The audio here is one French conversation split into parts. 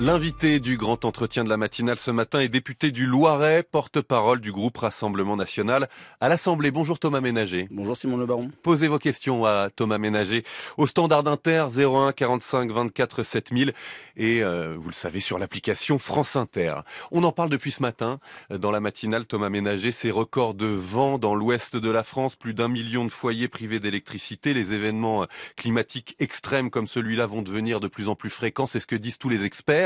L'invité du grand entretien de la matinale ce matin est député du Loiret, porte-parole du groupe Rassemblement National à l'Assemblée. Bonjour Thomas Ménager. Bonjour Simon Le Baron. Posez vos questions à Thomas Ménager au standard Inter 01 45 24 7000 et euh, vous le savez sur l'application France Inter. On en parle depuis ce matin dans la matinale Thomas Ménager, ces records de vent dans l'ouest de la France, plus d'un million de foyers privés d'électricité, les événements euh, climatiques extrêmes comme celui-là vont devenir de plus en plus fréquents, c'est ce que disent tous les experts.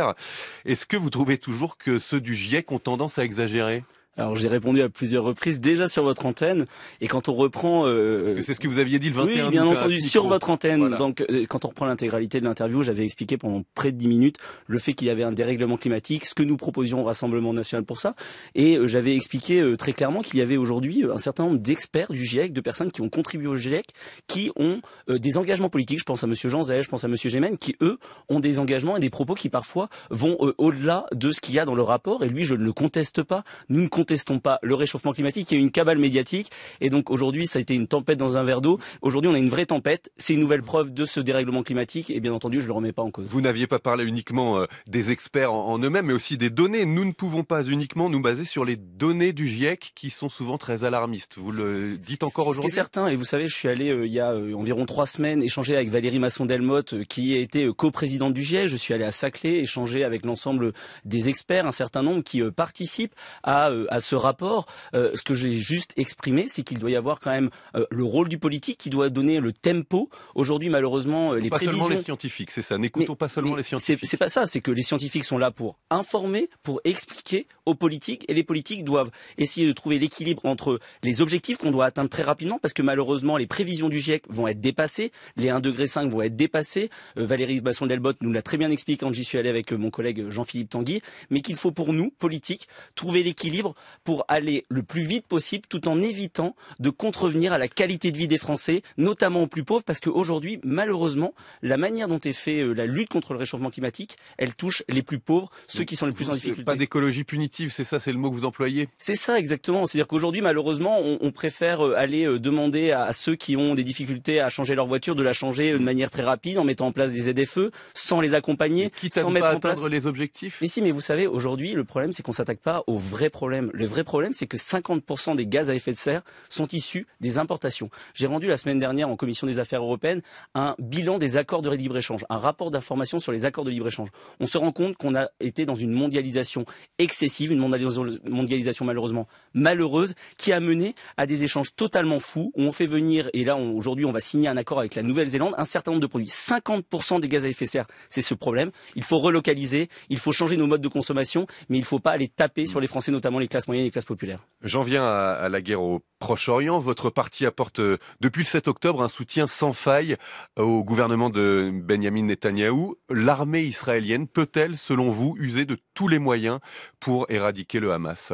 Est-ce que vous trouvez toujours que ceux du GIEC ont tendance à exagérer alors j'ai répondu à plusieurs reprises déjà sur votre antenne et quand on reprend euh, parce que c'est ce que vous aviez dit le 21 oui, bien entendu sur votre antenne. Donc euh, quand on reprend l'intégralité de l'interview, j'avais expliqué pendant près de 10 minutes le fait qu'il y avait un dérèglement climatique, ce que nous proposions au Rassemblement national pour ça et euh, j'avais expliqué euh, très clairement qu'il y avait aujourd'hui un certain nombre d'experts du GIEC, de personnes qui ont contribué au GIEC qui ont des engagements politiques, je pense à monsieur Jean Zay, je pense à monsieur Gémen qui eux ont des engagements et des propos qui parfois vont au-delà de ce qu'il y a dans le rapport et lui je ne le conteste pas. Nous testons pas le réchauffement climatique, il y a une cabale médiatique. Et donc aujourd'hui, ça a été une tempête dans un verre d'eau. Aujourd'hui, on a une vraie tempête. C'est une nouvelle preuve de ce dérèglement climatique. Et bien entendu, je ne le remets pas en cause. Vous n'aviez pas parlé uniquement euh, des experts en eux-mêmes, mais aussi des données. Nous ne pouvons pas uniquement nous baser sur les données du GIEC qui sont souvent très alarmistes. Vous le dites encore aujourd'hui. C'est certain. Et vous savez, je suis allé euh, il y a euh, environ trois semaines échanger avec Valérie Masson-Delmotte, qui a été coprésidente du GIEC. Je suis allé à Saclay échanger avec l'ensemble des experts, un certain nombre qui participent à, à à ce rapport, euh, ce que j'ai juste exprimé, c'est qu'il doit y avoir quand même euh, le rôle du politique qui doit donner le tempo. Aujourd'hui, malheureusement, euh, les pas prévisions... seulement les scientifiques, c'est ça. N'écoutons pas seulement les scientifiques. C'est pas ça. C'est que les scientifiques sont là pour informer, pour expliquer aux politiques, et les politiques doivent essayer de trouver l'équilibre entre les objectifs qu'on doit atteindre très rapidement, parce que malheureusement, les prévisions du GIEC vont être dépassées, les 1,5 degré vont être dépassés. Valérie Basson-Delbotte nous l'a très bien expliqué quand j'y suis allé avec mon collègue Jean-Philippe Tanguy, mais qu'il faut pour nous, politiques, trouver l'équilibre pour aller le plus vite possible tout en évitant de contrevenir à la qualité de vie des Français, notamment aux plus pauvres, parce qu'aujourd'hui, malheureusement, la manière dont est faite euh, la lutte contre le réchauffement climatique, elle touche les plus pauvres, ceux qui sont les plus en difficulté. Pas d'écologie punitive, c'est ça, c'est le mot que vous employez C'est ça, exactement. C'est-à-dire qu'aujourd'hui, malheureusement, on, préfère euh, aller euh, demander à ceux qui ont des difficultés à changer leur voiture de la changer de manière très rapide en mettant en place des aides feux, sans les accompagner, quitte sans mettre en atteindre place... les objectifs. Mais si, mais vous savez, aujourd'hui, le problème, c'est qu'on s'attaque pas aux vrais problèmes. Le vrai problème, c'est que 50% des gaz à effet de serre sont issus des importations. J'ai rendu la semaine dernière en commission des affaires européennes un bilan des accords de libre-échange, un rapport d'information sur les accords de libre-échange. On se rend compte qu'on a été dans une mondialisation excessive, une mondialisation malheureusement malheureuse, qui a mené à des échanges totalement fous, où on fait venir, et là aujourd'hui on va signer un accord avec la Nouvelle-Zélande, un certain nombre de produits. 50% des gaz à effet de serre, c'est ce problème. Il faut relocaliser, il faut changer nos modes de consommation, mais il ne faut pas aller taper sur les Français, notamment les moyenne et classe populaire. J'en viens à, la guerre au Proche-Orient. Votre parti apporte euh, depuis le 7 octobre un soutien sans faille euh, au gouvernement de Benjamin Netanyahou. L'armée israélienne peut-elle, selon vous, user de tous les moyens pour éradiquer le Hamas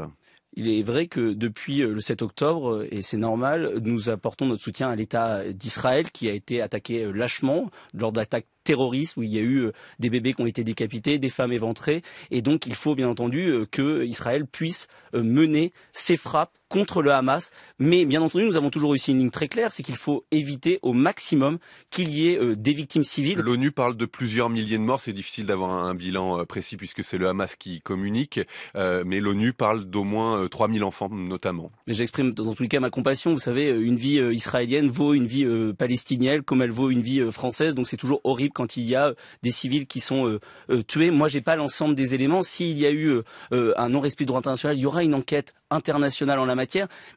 il est vrai que depuis euh, le 7 octobre, et c'est normal, nous apportons notre soutien à l'État d'Israël qui a été attaqué lâchement lors d'attaques terroristes où il y a eu euh, des bébés qui ont été décapités, des femmes éventrées. Et donc il faut bien entendu euh, que Israël puisse euh, mener ses frappes contre le Hamas. Mais bien entendu, nous avons toujours aussi une ligne très claire, c'est qu'il faut éviter au maximum qu'il y ait euh, des victimes civiles. L'ONU parle de plusieurs milliers de morts, c'est difficile d'avoir un, bilan euh, précis puisque c'est le Hamas qui communique, euh, mais l'ONU parle d'au moins 3000 enfants notamment. J'exprime dans tous les cas ma compassion, vous savez, une vie israélienne vaut une vie palestinienne comme elle vaut une vie française, donc c'est toujours horrible quand il y a des civils qui sont tués. Moi, j'ai pas l'ensemble des éléments. S'il y a eu un non-respect du droit international, il y aura une enquête internationale en la matière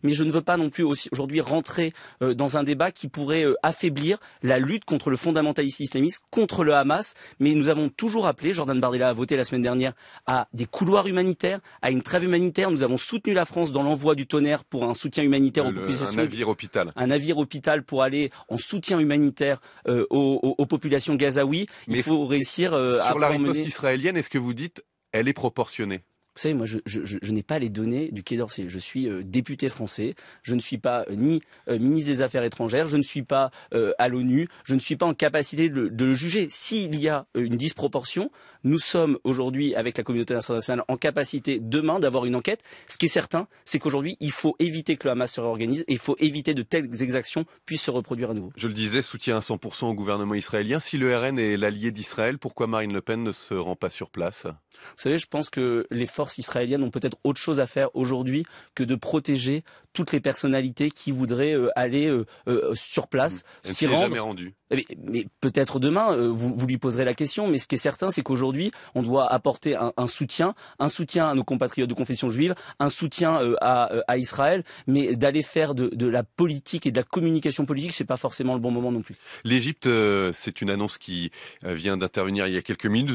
mais je ne veux pas non plus aujourd'hui rentrer euh, dans un débat qui pourrait euh, affaiblir la lutte contre le fondamentalisme islamiste, contre le Hamas, mais nous avons toujours appelé, Jordan Bardella a voté la semaine dernière, à des couloirs humanitaires, à une trêve humanitaire. Nous avons soutenu la France dans l'envoi du tonnerre pour un soutien humanitaire aux populations. Un navire hôpital. Un navire hôpital pour aller en soutien humanitaire euh, aux, populations gazaouis. Il faut réussir à. Sur la riposte israélienne, est-ce que vous dites elle est proportionnée vous savez, moi, je, n'ai pas les données du Quai d'Orsay. Je suis euh, député français. Je ne suis pas euh, ni euh, ministre des Affaires étrangères. Je ne suis pas à l'ONU. Je ne suis pas en capacité de, le juger. S'il y a une disproportion, nous sommes aujourd'hui, avec la communauté internationale, en capacité demain d'avoir une enquête. Ce qui est certain, c'est qu'aujourd'hui, il faut éviter que le Hamas se réorganise et il faut éviter de telles exactions puissent se reproduire à nouveau. Je le disais, soutien à 100% au gouvernement israélien. Si le RN est l'allié d'Israël, pourquoi Marine Le Pen ne se rend pas sur place vous savez, je pense que les forces israéliennes ont peut-être autre chose à faire aujourd'hui que de protéger toutes les personnalités qui voudraient euh, aller euh, euh, sur place. jamais rendu. Eh mais, peut-être demain, euh, vous, lui poserez la question, mais ce qui est certain, c'est qu'aujourd'hui, on doit apporter un, soutien, un soutien à nos compatriotes de confession juive, un soutien euh, euh, à, Israël, mais d'aller faire de, la politique et de la communication politique, ce n'est pas forcément le bon moment non plus. L'Égypte, c'est une annonce qui vient d'intervenir il y a quelques minutes,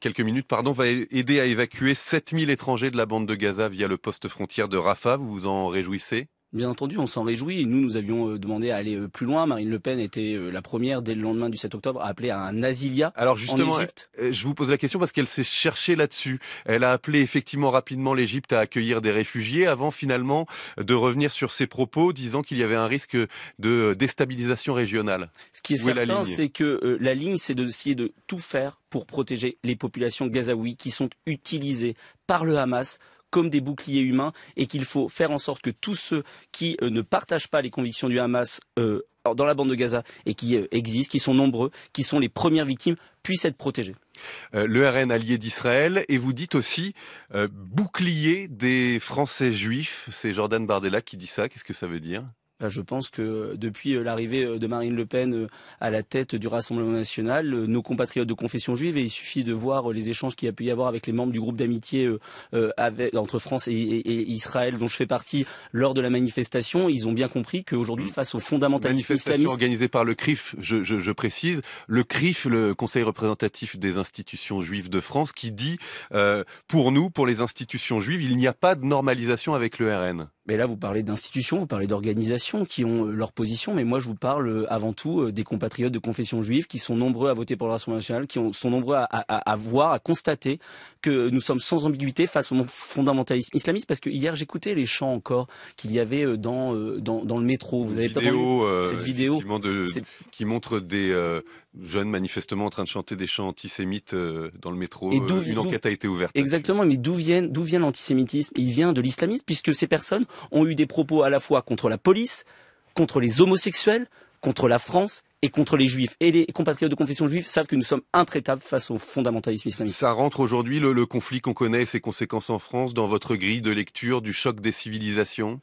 quelques minutes pardon, va aider à évacuer 7000 étrangers de la bande de Gaza via le poste frontière de Rafah. Vous vous en réjouissez Bien entendu, on s'en réjouit. Nous, nous avions euh, demandé à aller euh, plus loin. Marine Le Pen était euh, la première, dès le lendemain du 7 octobre, à appeler à un asilia Alors justement, en je vous pose la question parce qu'elle s'est cherchée là-dessus. Elle a appelé effectivement rapidement l'Égypte à accueillir des réfugiés avant finalement de revenir sur ses propos disant qu'il y avait un risque de déstabilisation régionale. Ce qui est certain, c'est que la ligne, c'est d'essayer de tout faire pour protéger les populations gazaouis qui sont utilisées par le Hamas comme des boucliers humains et qu'il faut faire en sorte que tous ceux qui euh, ne partagent pas les convictions du Hamas euh, dans la bande de Gaza et qui euh, existent, qui sont nombreux, qui sont les premières victimes, puissent être protégés. le RN allié d'Israël, et vous dites aussi bouclier des Français juifs. C'est Jordan Bardella qui dit ça. Qu'est-ce que ça veut dire bah, je pense que euh, depuis euh, l'arrivée euh, de Marine Le Pen à la tête du Rassemblement national, nos compatriotes de confession juive, et il suffit de voir les échanges qu'il y a pu y avoir avec les membres du groupe d'amitié entre France et, Israël, dont je fais partie, lors de la manifestation, ils ont bien compris qu'aujourd'hui, mm. face aux fondamentalistes manifestation par le CRIF, je, précise, le CRIF, le Conseil représentatif des institutions juives de France, qui dit, pour nous, pour les institutions juives, il n'y a pas de normalisation avec le RN. Mais là, vous parlez d'institutions, vous parlez d'organisations qui ont euh, leur position, mais moi, je vous parle euh, avant tout euh, des compatriotes de confession juive qui sont nombreux à voter pour le Rassemblement national, qui sont nombreux à, voir, à constater que nous sommes sans ambiguïté face au fondamentalisme islamiste, parce que hier, j'écoutais les chants encore qu'il y avait dans, dans, le métro. Vous avez cette vidéo qui montre des, jeunes manifestement en train de chanter des chants antisémites euh, dans le métro. Euh, une enquête a été ouverte. Exactement, mais d'où vient, l'antisémitisme Il vient de l'islamisme, puisque ces personnes ont eu des propos à la fois contre la police, contre les homosexuels, contre la France et contre les juifs. Et les compatriotes de confession juive savent que nous sommes intraitables face au fondamentalisme islamique. Ça rentre aujourd'hui le, le conflit qu'on connaît et ses conséquences en France dans votre grille de lecture du choc des civilisations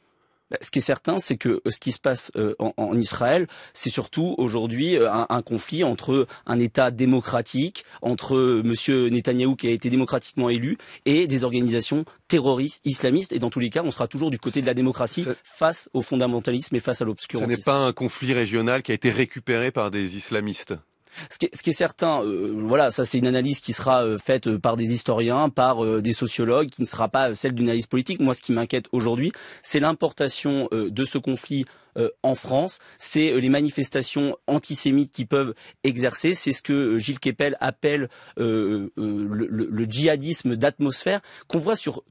bah, ce qui est certain, c'est que euh, ce qui se passe euh, en, Israël, c'est surtout aujourd'hui euh, un, conflit entre un État démocratique, entre M. Netanyahou qui a été démocratiquement élu, et des organisations terroristes, islamistes. Et dans tous les cas, on sera toujours du côté de la démocratie face au fondamentalisme et face à l'obscurantisme. Ce n'est pas un conflit régional qui a été récupéré par des islamistes. Ce qui, est, certain, euh, voilà, ça c'est une analyse qui sera euh, faite euh, par des historiens, par des sociologues, qui ne sera pas celle d'une analyse politique. Moi, ce qui m'inquiète aujourd'hui, c'est l'importation de ce conflit en France, c'est les manifestations antisémites qui peuvent exercer, c'est ce que Gilles Kepel appelle le djihadisme d'atmosphère qu'on voit sur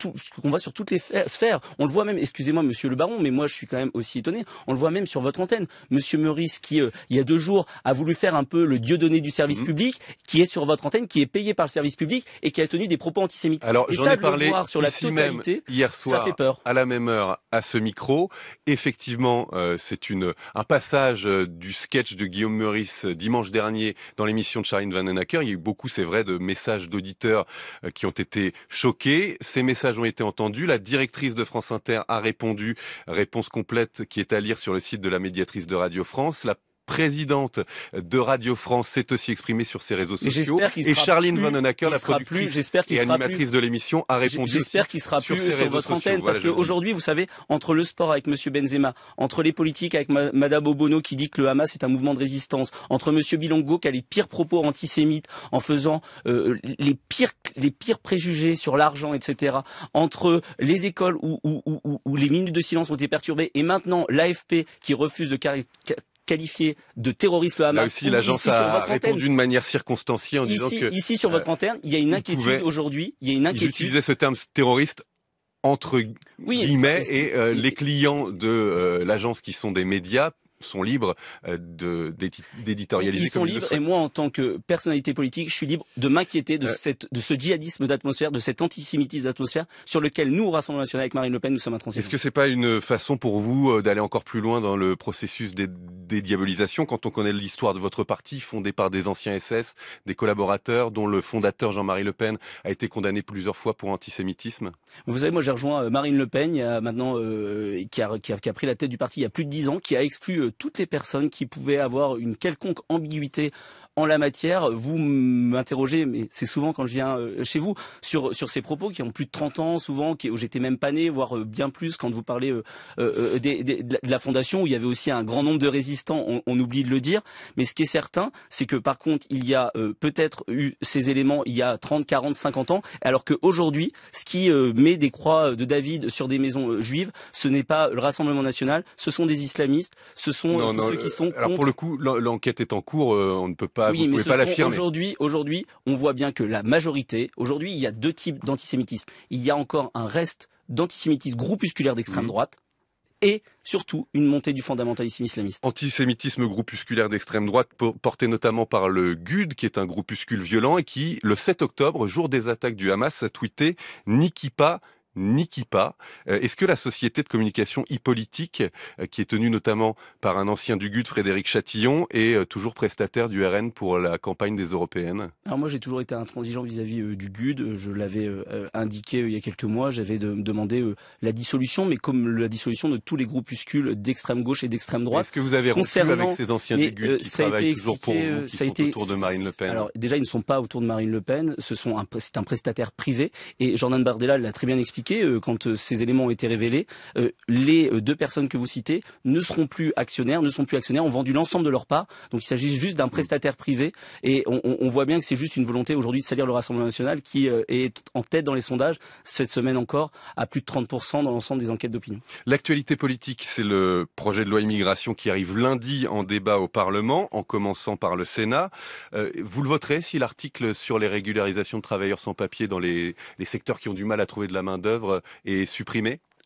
tout, qu'on voit sur toutes les sphères. On le voit même, excusez-moi, monsieur le baron, mais moi, je suis quand même aussi étonné. On le voit même sur votre antenne. Monsieur Meurice, qui, euh, il y a deux jours, a voulu faire un peu le dieu donné du service mhm. public, qui est sur votre antenne, qui est payé par le service public et qui a tenu des propos antisémites. Alors, j'en ai parlé voir sur la totalité, même, hier soir, à la même heure, à ce micro. Effectivement, euh, c'est un passage euh, du sketch de Guillaume Meurice dimanche dernier dans l'émission de Charine Vandenacker. Il y a eu beaucoup, c'est vrai, de messages d'auditeurs qui ont été choqués. Ces messages ont été entendus. La directrice de France Inter a répondu. Réponse complète qui est à lire sur le site de la médiatrice de Radio France. La présidente de Radio France, s'est aussi exprimée sur ses réseaux sociaux. Et Charline plus, la productrice plus, et animatrice de l'émission, a répondu J'espère qu'il sera plus sur votre antenne, parce qu'aujourd'hui, vous savez, entre le sport avec M. Benzema, entre les politiques avec Madame Bobono qui dit que le Hamas est un mouvement de résistance, entre M. Bilongo qui a les pires propos antisémites en faisant euh, les pires les pires préjugés sur l'argent, etc. Entre les écoles où, les minutes de silence ont été perturbées et maintenant l'AFP qui refuse de qualifié de terroriste le Hamas. Là aussi, l'agence a répondu d'une manière circonstanciée en disant que... Ici, sur votre euh, antenne, il y a une inquiétude aujourd'hui. Il y a une inquiétude. Ils ce terme terroriste entre guillemets et euh, les clients de euh, l'agence qui sont des médias sont libres euh, d'éditorialiser. Ils sont libres, et moi, en tant que personnalité politique, je suis libre de m'inquiéter de, de ce djihadisme d'atmosphère, de cet antisémitisme d'atmosphère, sur lequel nous, au Rassemblement National, avec Marine Le Pen, nous sommes intransigeants. Est-ce que c'est pas une façon pour vous euh, d'aller encore plus loin dans le processus des dédiabolisation quand on connaît l'histoire de votre parti, fondé par des anciens SS, des collaborateurs, dont le fondateur Jean-Marie Le Pen a été condamné plusieurs fois pour antisémitisme Vous savez, moi, j'ai rejoint euh, Marine Le Pen, maintenant, qui, a, qui, a, pris la tête du parti il y a plus de dix ans, qui a exclu toutes les personnes qui pouvaient avoir une quelconque ambiguïté en la matière, vous m'interrogez, mais c'est souvent quand je viens euh, chez vous, sur, sur ces propos qui ont plus de 30 ans, souvent, où j'étais même pas né, voire euh, bien plus, quand vous parlez euh, de la fondation, où il y avait aussi un grand nombre de résistants, on, oublie de le dire. Mais ce qui est certain, c'est que par contre, il y a peut-être eu ces éléments il y a 30, 40, 50 ans, alors qu'aujourd'hui, ce qui met des croix de David sur des maisons juives, ce n'est pas le Rassemblement national, ce sont des islamistes, ce non, euh, euh, alors pour le coup l'enquête est en cours euh, on ne peut pas vous pouvez pas l'affirmer aujourd'hui aujourd'hui on voit bien que la majorité aujourd'hui il y a deux types d'antisémitisme il y a encore un reste d'antisémitisme groupusculaire d'extrême mmh. droite et surtout une montée du fondamentalisme islamiste. Antisémitisme groupusculaire d'extrême droite porté notamment par le GUD, qui est un groupuscule violent et qui, le 7 octobre, jour des attaques du Hamas, a tweeté « pas » pas. Euh, est-ce que la société de communication e-politique, euh, qui est tenue notamment par un ancien du GUD, Frédéric Chatillon, est euh, toujours prestataire du RN pour la campagne des européennes Alors moi, j'ai toujours été intransigeant vis-à-vis du GUD. Je l'avais indiqué il y a quelques mois. J'avais demandé la dissolution, mais comme la dissolution de tous les groupuscules d'extrême gauche et d'extrême droite. Est-ce que vous avez rompu avec ces anciens du GUD qui travaillent toujours pour vous, sont été... autour de Marine Le Pen Alors déjà, ils ne sont pas autour de Marine Le Pen. Ce sont un... c'est un prestataire privé. Et Jordan Bardella l'a très bien expliqué euh, quand euh, ces éléments ont été révélés. Euh, les deux personnes que vous citez ne seront plus actionnaires, ne sont plus actionnaires, ont vendu l'ensemble de leurs parts. Donc il s'agit juste d'un prestataire privé et on, voit bien que c'est juste une volonté aujourd'hui de salir le Rassemblement national qui est en tête dans les sondages cette semaine encore à plus de 30% dans l'ensemble des enquêtes d'opinion. L'actualité politique, c'est le projet de loi immigration qui arrive lundi en débat au Parlement, en commençant par le Sénat. vous le voterez si l'article sur les régularisations de travailleurs sans papier dans les, les secteurs qui ont du mal à trouver de la main-d'œuvre euh, est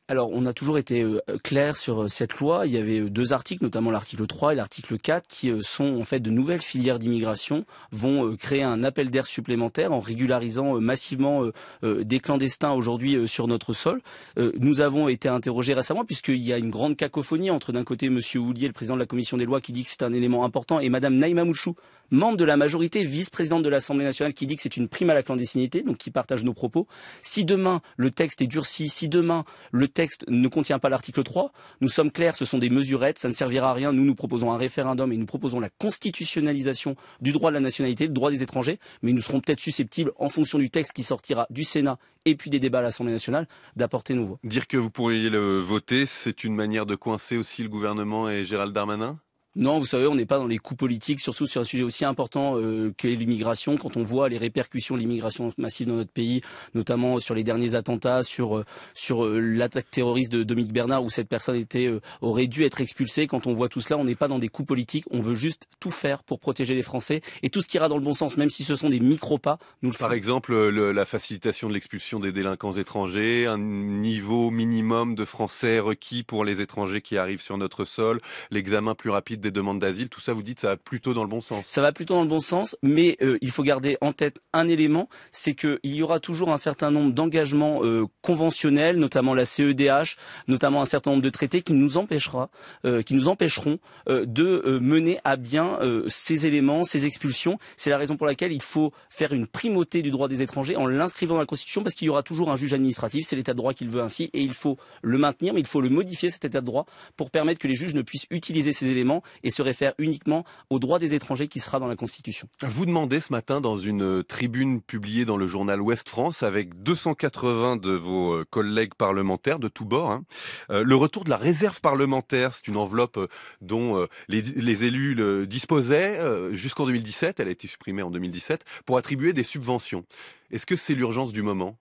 alors, on a toujours été euh, clair sur euh, cette loi. Il y avait deux articles, notamment l'article 3 et l'article 4, qui sont en fait de nouvelles filières d'immigration, vont créer un appel d'air supplémentaire en régularisant massivement des clandestins aujourd'hui sur notre sol. Nous avons été interrogés récemment, puisqu'il y a une grande cacophonie entre d'un côté M. Houlier, le président de la commission des lois, qui dit que c'est un élément important, et Madame Naïma Mouchou, membre de la majorité, vice-présidente de l'Assemblée nationale, qui dit que c'est une prime à la clandestinité, donc qui partage nos propos. Si demain le texte est durci, si demain le texte ne contient pas l'article 3, nous sommes clairs, ce sont des mesurettes, ça ne servira à rien. Nous, nous proposons un référendum et nous proposons la constitutionnalisation du droit de la nationalité, le droit des étrangers, mais nous serons peut-être susceptibles, en fonction du texte qui sortira du Sénat et puis des débats à l'Assemblée nationale, d'apporter nos voix. Dire que vous pourriez le voter, c'est une manière de coincer aussi le gouvernement et Gérald Darmanin non, vous savez, on n'est pas dans les coups politiques, surtout sur un sujet aussi important euh, que l'immigration. Quand on voit les répercussions de l'immigration massive dans notre pays, notamment sur les derniers attentats, sur euh, sur euh, l'attaque terroriste de Dominique Bernard, où cette personne était aurait dû être expulsée. Quand on voit tout cela, on n'est pas dans des coups politiques. On veut juste tout faire pour protéger les Français et tout ce qui ira dans le bon sens, même si ce sont des micro pas. Nous le Par exemple, la facilitation de l'expulsion des délinquants étrangers, un niveau minimum de français requis pour les étrangers qui arrivent sur notre sol, l'examen plus rapide des demandes d'asile, tout ça, vous dites, ça va plutôt dans le bon sens. Ça va plutôt dans le bon sens, mais euh, il faut garder en tête un élément, c'est qu'il y aura toujours un certain nombre d'engagements euh, conventionnels, notamment la CEDH, notamment un certain nombre de traités qui nous empêchera, euh, qui nous empêcheront de mener à bien ces éléments, ces expulsions. C'est la raison pour laquelle il faut faire une primauté du droit des étrangers en l'inscrivant dans la Constitution, parce qu'il y aura toujours un juge administratif. C'est l'état de droit qu'il veut ainsi, et il faut le maintenir, mais il faut le modifier cet état de droit pour permettre que les juges ne puissent utiliser ces éléments et se réfère uniquement au droit des étrangers qui sera dans la Constitution. Vous demandez ce matin dans une euh, tribune publiée dans le journal Ouest France avec 280 de vos euh, collègues parlementaires de tous bords, hein, euh, le retour de la réserve parlementaire. C'est une enveloppe dont les, élus disposaient jusqu'en 2017. Elle a été supprimée en 2017 pour attribuer des subventions. Est-ce que c'est l'urgence du moment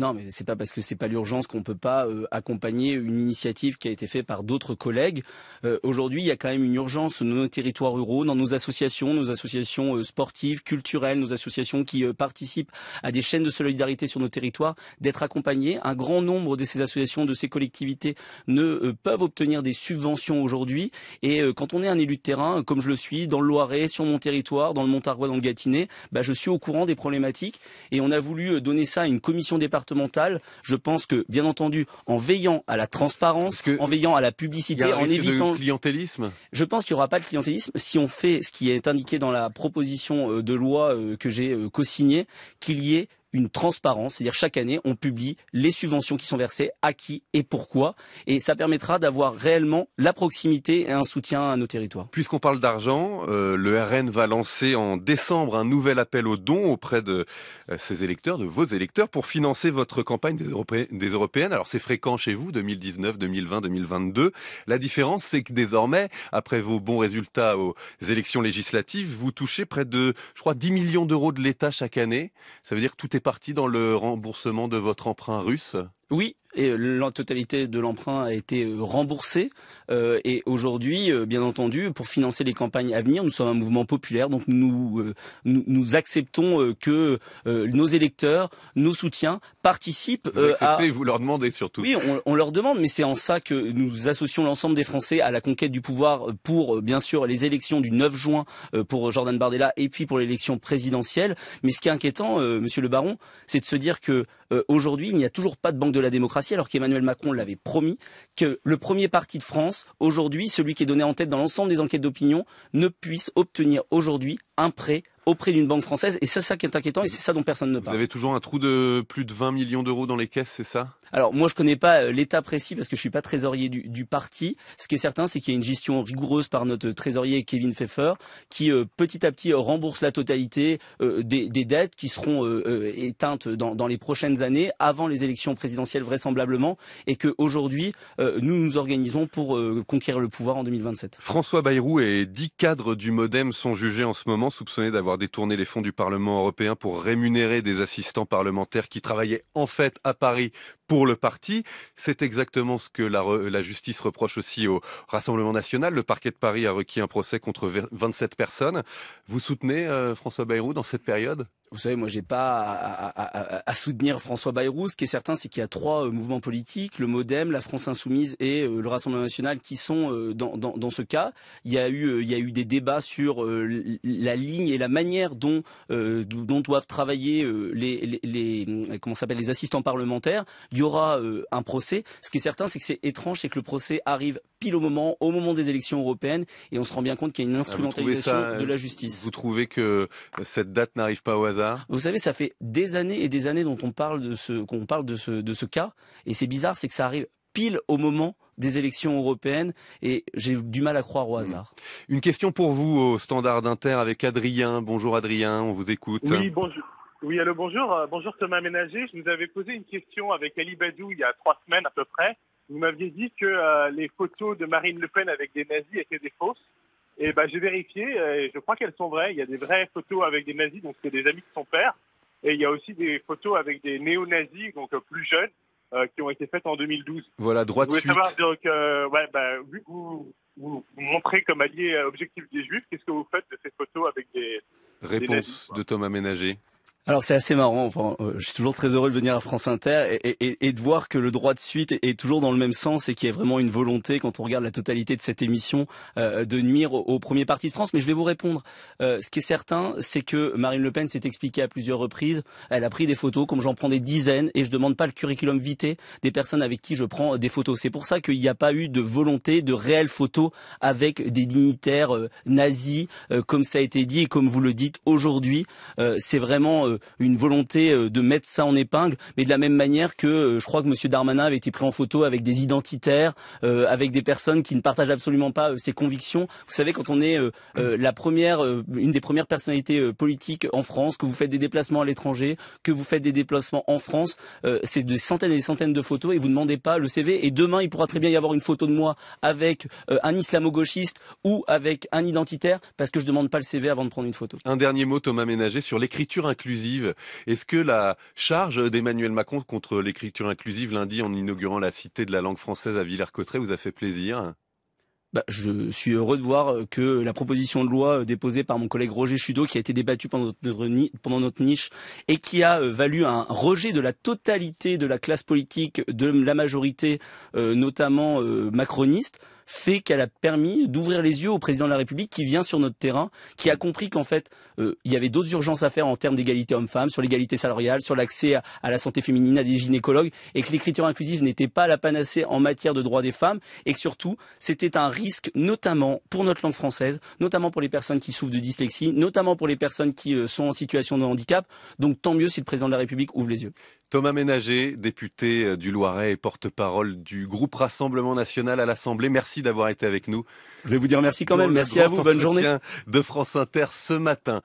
non, mais c'est pas parce que c'est pas l'urgence qu'on peut pas euh, accompagner une initiative qui a été faite par d'autres collègues. Euh, aujourd'hui, il y a quand même une urgence dans nos territoires ruraux, dans nos associations, nos associations euh, sportives, culturelles, nos associations qui participent à des chaînes de solidarité sur nos territoires, d'être accompagnés. Un grand nombre de ces associations, de ces collectivités ne peuvent obtenir des subventions aujourd'hui. Et quand on est un élu de terrain, comme je le suis, dans le Loiret, sur mon territoire, dans le Montargois, dans le Gâtinais, bah, je suis au courant des problématiques. Et on a voulu donner ça à une commission départementale mental je pense que, bien entendu, en veillant à la transparence, en veillant à la publicité, en évitant le clientélisme. Je pense qu'il n'y aura pas de clientélisme si on fait ce qui est indiqué dans la proposition euh, de loi euh, que j'ai euh, co-signée, qu'il y ait une transparence, c'est-à-dire chaque année, on publie les subventions qui sont versées, à qui et pourquoi, et ça permettra d'avoir réellement la proximité et un soutien à nos territoires. Puisqu'on parle d'argent, euh, le RN va lancer en décembre un nouvel appel aux dons auprès de euh, ses électeurs, de vos électeurs, pour financer votre campagne des, des Européennes. Alors c'est fréquent chez vous, 2019, 2020, 2022. La différence, c'est que désormais, après vos bons résultats aux élections législatives, vous touchez près de, je crois, 10 millions d'euros de l'État chaque année. Ça veut dire que tout est parti dans le remboursement de votre emprunt russe oui, et euh, la totalité de l'emprunt a été euh, remboursée. Euh, et aujourd'hui, bien entendu, pour financer les campagnes à venir, nous sommes un mouvement populaire, donc nous nous, acceptons que nos électeurs, nos soutiens participent. Vous acceptez, vous leur demandez surtout. Oui, on, on leur demande, mais c'est en ça que nous associons l'ensemble des Français à la conquête du pouvoir pour, bien sûr, les élections du 9 juin pour Jordan Bardella et puis pour l'élection présidentielle. Mais ce qui est inquiétant, Monsieur le Baron, c'est de se dire que aujourd'hui, il n'y a toujours pas de banque de la démocratie, alors qu'Emmanuel Macron l'avait promis, que le premier parti de France, aujourd'hui, celui qui est donné en tête dans l'ensemble des enquêtes d'opinion, ne puisse obtenir aujourd'hui un prêt auprès d'une banque française. Et c'est ça qui est inquiétant et c'est ça dont personne ne parle. Vous avez toujours un trou de plus de 20 millions d'euros dans les caisses, c'est ça Alors moi je connais pas euh, l'état précis parce que je suis pas trésorier du, parti. Ce qui est certain, c'est qu'il y a une gestion rigoureuse par notre trésorier Kevin Pfeffer qui euh, petit à petit euh, rembourse la totalité des, dettes qui seront éteintes dans, les prochaines années, avant les élections présidentielles vraisemblablement, et que aujourd'hui nous nous organisons pour conquérir le pouvoir en 2027. François Bayrou et dix cadres du MoDem sont jugés en ce moment soupçonnés d'avoir détourner les fonds du Parlement européen pour rémunérer des assistants parlementaires qui travaillaient en fait à Paris pour le parti. C'est exactement ce que la, euh, justice reproche aussi au Rassemblement national. Le parquet de Paris a requis un procès contre 27 personnes. Vous soutenez euh, François Bayrou dans cette période vous savez, moi, j'ai pas à, soutenir François Bayrou. Ce qui est certain, c'est qu'il y a trois euh, mouvements politiques le MoDem, la France Insoumise et euh, le Rassemblement National, qui sont euh, dans, dans, ce cas. Il y a eu, il y a eu des débats sur la ligne et la manière dont dont doivent travailler les, les, comment s'appelle les assistants parlementaires. Il y aura un procès. Ce qui est certain, c'est que c'est étrange, c'est que le procès arrive pile au moment, au moment des élections européennes, et on se rend bien compte qu'il y a une ah, instrumentalisation de la justice. Vous trouvez que cette date n'arrive pas au hasard? Vous savez, ça fait des années et des années dont on parle qu'on parle de ce, cas. Et c'est bizarre, c'est que ça arrive pile au moment des élections européennes et j'ai du mal à croire au hasard. Mmh. Une question pour vous au Standard Inter avec Adrien. Bonjour Adrien, on vous écoute. Oui, bonjour. Oui, allô, bonjour. Euh, bonjour Thomas Ménager. Je vous avais posé une question avec Ali Badou il y a trois semaines à peu près. Vous m'aviez dit que euh, les photos de Marine Le Pen avec des nazis étaient des fausses. Et ben, j'ai vérifié euh, et je crois qu'elles sont vraies. Il y a des vraies photos avec des nazis, donc c'est des amis de son père. Et il y a aussi des photos avec des néo-nazis, donc euh, plus jeunes, euh, qui ont été faites en 2012. Voilà, droit de suite. savoir, donc, ouais, ben, vous, vous, montrez comme allié objectif des Juifs, qu'est-ce que vous faites de ces photos avec des... Réponse de Thomas Ménager. Alors c'est assez marrant. Enfin, euh, je suis toujours très heureux de venir à France Inter et, de voir que le droit de suite est, toujours dans le même sens et qu'il y a vraiment une volonté, quand on regarde la totalité de cette émission, euh, de nuire au, premiers premier parti de France. Mais je vais vous répondre. Euh, ce qui est certain, c'est que Marine Le Pen s'est expliquée à plusieurs reprises. Elle a pris des photos, comme j'en prends des dizaines, et je demande pas le curriculum vitae des personnes avec qui je prends des photos. C'est pour ça qu'il n'y a pas eu de volonté de réelles photos avec des dignitaires nazis, comme ça a été dit et comme vous le dites aujourd'hui. c'est vraiment euh, une volonté euh, de mettre ça en épingle, mais de la même manière que euh, je crois que M. Darmanin avait été pris en photo avec des identitaires, avec des personnes qui ne partagent absolument pas ses convictions. Vous savez, quand on est la première, une des premières personnalités politiques en France, que vous faites des déplacements à l'étranger, que vous faites des déplacements en France, c'est des centaines et des centaines de photos et vous demandez pas le CV. Et demain, il pourra très bien y avoir une photo de moi avec un islamo-gauchiste ou avec un identitaire parce que je demande pas le CV avant de prendre une photo. Un dernier mot, Thomas Ménager, sur l'écriture inclusive est-ce que la charge d'Emmanuel Macron contre l'écriture inclusive lundi en inaugurant la Cité de la langue française à Villers-Cotterêts vous a fait plaisir bah, je suis heureux de voir que la proposition de loi euh, déposée par mon collègue Roger Chudeau, qui a été débattue pendant notre, niche et qui a euh, valu un rejet de la totalité de la classe politique, de la majorité, euh, notamment macroniste, fait qu'elle a permis d'ouvrir les yeux au président de la République qui vient sur notre terrain, qui a compris qu'en fait, euh, il y avait d'autres urgences à faire en termes d'égalité homme-femme, sur l'égalité salariale, sur l'accès à, la santé féminine, à des gynécologues, et que l'écriture inclusive n'était pas la panacée en matière de droits des femmes, et que surtout, c'était un risque, notamment pour notre langue française, notamment pour les personnes qui souffrent de dyslexie, notamment pour les personnes qui euh, sont en situation de handicap. Donc tant mieux si le président de la République ouvre les yeux. Thomas Ménager, député euh, du Loiret et porte-parole du groupe Rassemblement National à l'Assemblée, merci d'avoir été avec nous. Je vais vous dire merci quand même, merci à vous, bonne journée. De France Inter ce matin.